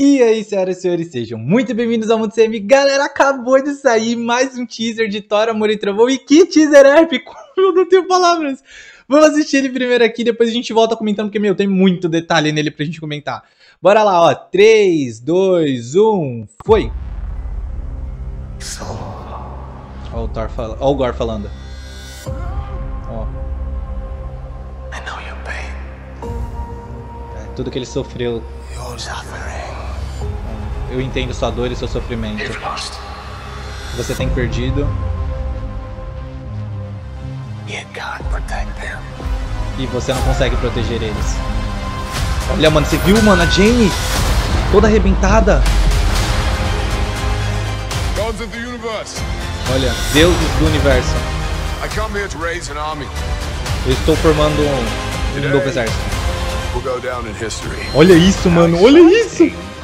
E aí, senhoras e senhores, sejam muito bem-vindos ao Mundo CM. Galera, acabou de sair mais um teaser de Thor, Amor e Trovão. E que teaser épico! Eu não tenho palavras. Vamos assistir ele primeiro aqui, depois a gente volta comentando, porque, meu, tem muito detalhe nele pra gente comentar. Bora lá, ó. 3, 2, 1, foi! Ó o Thor falando. Ó o Gore falando. Ó. É tudo que ele sofreu. Your eu entendo sua dor e seu sofrimento. Você tem perdido. E você não consegue proteger eles. Olha, mano, você viu, mano? A Jane! Toda arrebentada! Olha, deuses do universo. Eu estou formando um novo exército. Olha isso, mano! Olha isso!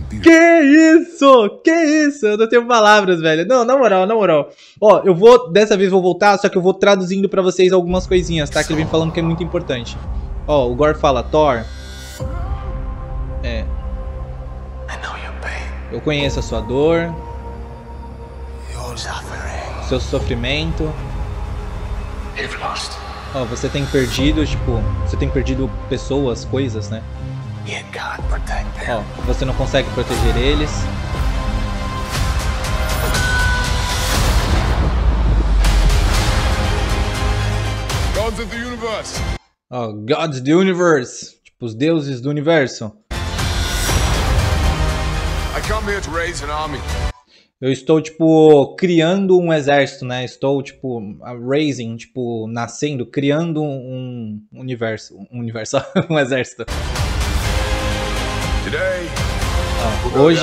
Que isso? Que isso? Eu não tenho palavras, velho. Não, na moral, na moral. Ó, eu vou, dessa vez vou voltar, só que eu vou traduzindo pra vocês algumas coisinhas, tá? Que ele vem falando que é muito importante. Ó, o Gore fala, Thor... É. Eu conheço a sua dor. Seu sofrimento. Ó, você tem perdido, tipo, você tem perdido pessoas, coisas, né? É, você não consegue proteger eles. Gods of the Universe. Gods of the Universe. Tipo, os deuses do universo. Eu estou, tipo, criando um exército, né? Estou, tipo, raising, tipo, nascendo, criando um universo. Um universo, um exército. Ah, hoje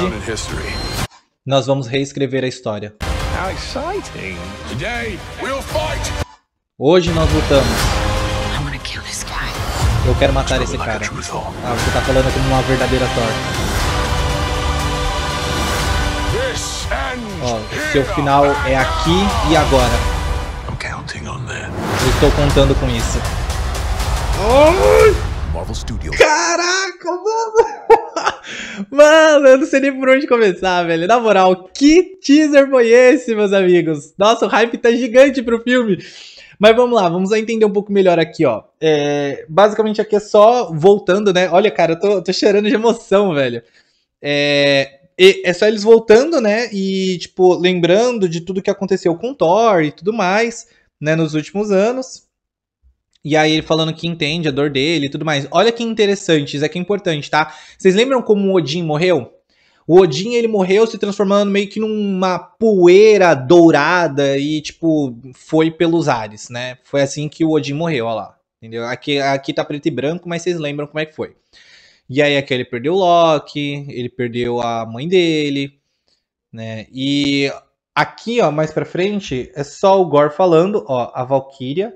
nós vamos reescrever a história. Hoje nós lutamos. Eu quero matar esse cara. Ah, você tá falando como uma verdadeira torre. Ó, seu final é aqui e agora. Eu estou contando com isso. Caraca, mano! Mano, eu não sei nem por onde começar, velho. Na moral, que teaser foi esse, meus amigos? Nossa, o hype tá gigante pro filme. Mas vamos lá, vamos entender um pouco melhor aqui, ó. É, basicamente aqui é só voltando, né? Olha, cara, eu tô, tô cheirando de emoção, velho. É, é só eles voltando, né? E, tipo, lembrando de tudo que aconteceu com Thor e tudo mais, né? Nos últimos anos. E aí ele falando que entende a dor dele e tudo mais. Olha que interessante, isso aqui é, é importante, tá? Vocês lembram como o Odin morreu? O Odin, ele morreu se transformando meio que numa poeira dourada e, tipo, foi pelos ares, né? Foi assim que o Odin morreu, olha lá. Entendeu? Aqui, aqui tá preto e branco, mas vocês lembram como é que foi. E aí aqui ele perdeu Loki, ele perdeu a mãe dele, né? E aqui, ó, mais pra frente, é só o Gore falando, ó, a Valkyria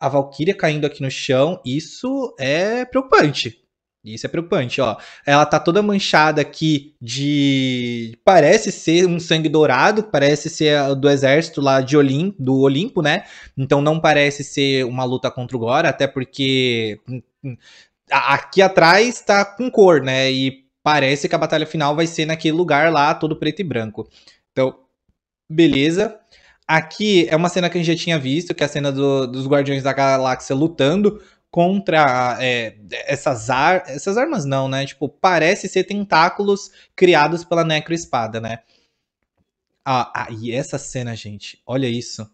a Valkyria caindo aqui no chão, isso é preocupante. Isso é preocupante, ó. Ela tá toda manchada aqui de. Parece ser um sangue dourado, parece ser do exército lá de Olim, do Olimpo, né? Então não parece ser uma luta contra o Gora, até porque hum, hum, aqui atrás tá com cor, né? E parece que a batalha final vai ser naquele lugar lá, todo preto e branco. Então, beleza. Aqui é uma cena que a gente já tinha visto, que é a cena do, dos Guardiões da Galáxia lutando contra é, essas, ar essas armas, não, né? Tipo, parece ser tentáculos criados pela Necroespada, né? Ah, ah, e essa cena, gente, olha isso.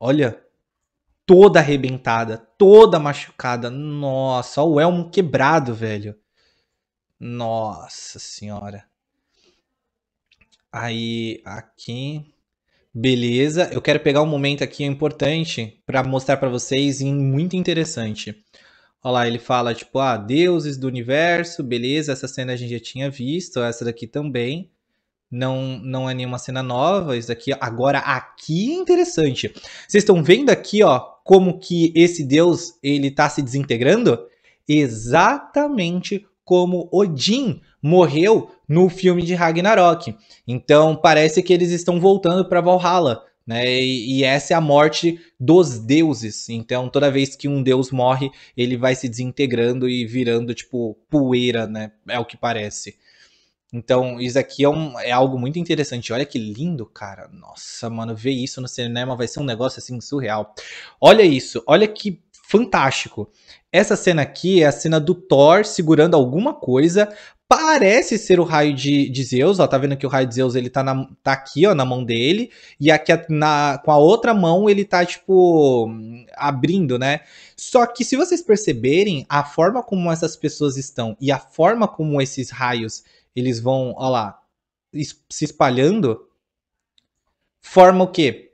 Olha, toda arrebentada, toda machucada. Nossa, o elmo quebrado, velho. Nossa senhora. Aí, aqui. Beleza, eu quero pegar um momento aqui importante para mostrar para vocês e muito interessante. Olha lá, ele fala tipo, ah, deuses do universo, beleza, essa cena a gente já tinha visto, essa daqui também. Não, não é nenhuma cena nova, isso daqui. Agora, aqui é interessante. Vocês estão vendo aqui, ó, como que esse deus, ele tá se desintegrando? Exatamente como Odin morreu no filme de Ragnarok. Então parece que eles estão voltando para Valhalla, né? E, e, essa é a morte dos deuses. Então toda vez que um deus morre, ele vai se desintegrando e virando tipo poeira, né? É o que parece. Então, isso aqui é, um, é algo muito interessante. Olha que lindo, cara. Nossa, mano, ver isso no cinema vai ser um negócio assim surreal. Olha isso, olha que fantástico. Essa cena aqui é a cena do Thor segurando alguma coisa, parece ser o raio de, de, Zeus, ó, tá vendo que o raio de Zeus ele tá, na, tá aqui, ó, na mão dele, e aqui na, com a outra mão ele tá, tipo, abrindo, né? Só que se vocês perceberem, a forma como essas pessoas estão e a forma como esses raios, eles vão, ó lá, se espalhando, forma o quê?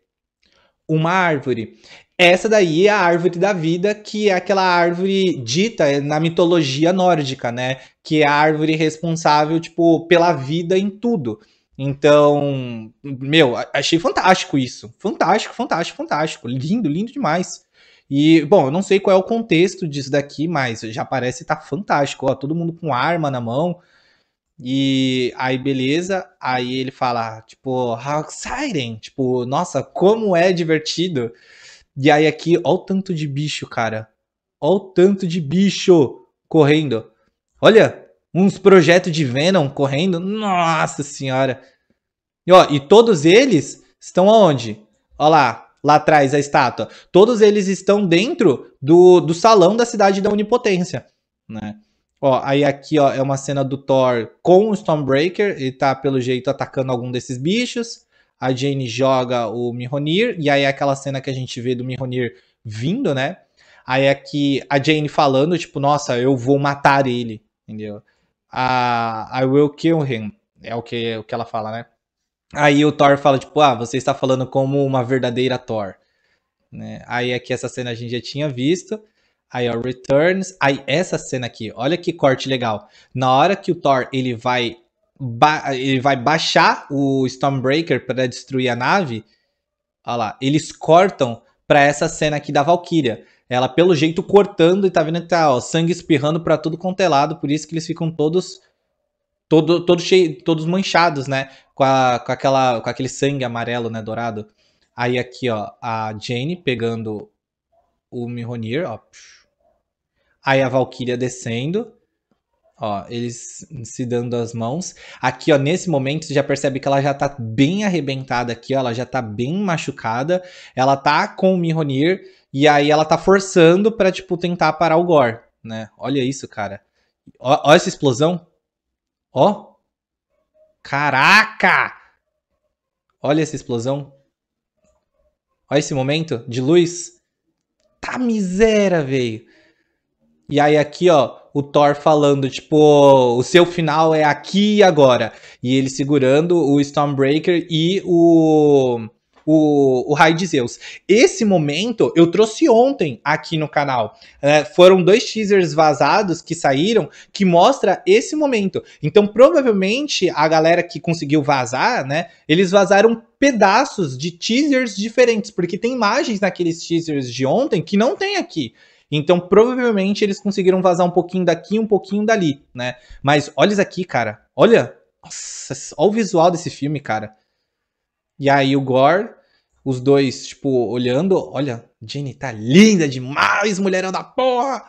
Uma árvore. Essa daí é a árvore da vida, que é aquela árvore dita na mitologia nórdica, né? Que é a árvore responsável, tipo, pela vida em tudo. Então, meu, achei fantástico isso. Fantástico, fantástico, fantástico. Lindo, lindo demais. E, bom, eu não sei qual é o contexto disso daqui, mas já parece estar tá fantástico. Ó, todo mundo com arma na mão. E aí, beleza. Aí ele fala, tipo, how exciting! Tipo, nossa, como é divertido. E aí aqui, ó o tanto de bicho, cara. Ó o tanto de bicho correndo. Olha, uns projetos de Venom correndo. Nossa senhora. E, ó, e todos eles estão aonde? Ó lá, lá atrás a estátua. Todos eles estão dentro do, do salão da cidade da Onipotência, né? Ó, aí aqui, ó, é uma cena do Thor com o Stormbreaker. Ele tá, pelo jeito, atacando algum desses bichos a Jane joga o Mihonir, e aí é aquela cena que a gente vê do Mihonir vindo, né? Aí é que a Jane falando, tipo, nossa, eu vou matar ele, entendeu? I will kill him, é o que, é o que ela fala, né? Aí o Thor fala, tipo, ah, você está falando como uma verdadeira Thor. Né? Aí aqui é essa cena a gente já tinha visto. Aí ó, Returns. Aí essa cena aqui, olha que corte legal. Na hora que o Thor ele vai ele vai baixar o Stormbreaker para destruir a nave. Olha lá, eles cortam para essa cena aqui da Valkyria. Ela pelo jeito cortando e tá vendo que tá, ó, sangue espirrando para tudo quanto é lado, por isso que eles ficam todos todo, todo cheio, todos manchados, né, com, a, com aquela com aquele sangue amarelo, né, dourado. Aí aqui, ó, a Jane pegando o Mihonir, ó. Aí a Valkyria descendo. Ó, eles se dando as mãos. Aqui, ó, nesse momento, você já percebe que ela já tá bem arrebentada aqui, ó, ela já tá bem machucada. Ela tá com o Mihonir e aí ela tá forçando para tipo tentar parar o Gore, né? Olha isso, cara. Ó, ó essa explosão. Ó. Caraca! Olha essa explosão. Olha esse momento de luz. Tá miséria, velho. E aí aqui, ó, o Thor falando, tipo, oh, o seu final é aqui e agora. E ele segurando o Stormbreaker e o o, o Raio de Zeus. Esse momento eu trouxe ontem aqui no canal. É, foram dois teasers vazados que saíram que mostra esse momento. Então, provavelmente, a galera que conseguiu vazar, né? Eles vazaram pedaços de teasers diferentes, porque tem imagens naqueles teasers de ontem que não tem aqui. Então, provavelmente eles conseguiram vazar um pouquinho daqui, um pouquinho dali, né? Mas olha isso aqui, cara. Olha, nossa, olha o visual desse filme, cara. E aí o Gore, os dois, tipo, olhando, olha, Jenny tá linda demais, mulherão da porra.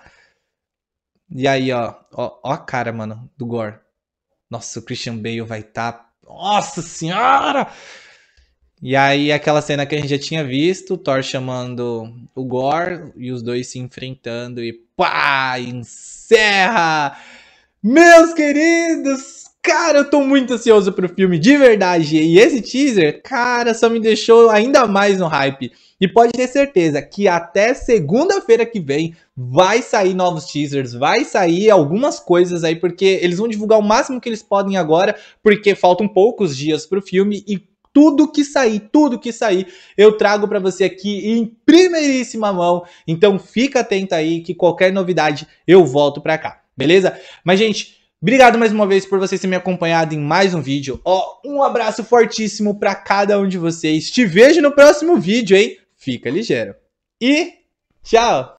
E aí, ó, ó, ó a cara, mano, do Gore. Nossa, o Christian Bale vai estar. Tá... Nossa senhora! E aí aquela cena que a gente já tinha visto, Thor chamando o Gore e os dois se enfrentando e pá, encerra. Meus queridos, cara, eu tô muito ansioso pro filme de verdade. E esse teaser, cara, só me deixou ainda mais no hype. E pode ter certeza que até segunda-feira que vem vai sair novos teasers, vai sair algumas coisas aí, porque eles vão divulgar o máximo que eles podem agora, porque faltam poucos dias pro filme e tudo que sair, tudo que sair, eu trago para você aqui em primeiríssima mão. Então fica atento aí que qualquer novidade eu volto para cá, beleza? Mas gente, Obrigado mais uma vez por vocês terem me acompanhado em mais um vídeo. Ó, um abraço fortíssimo para cada um de vocês. Te vejo no próximo vídeo, hein? Fica ligeiro. E tchau!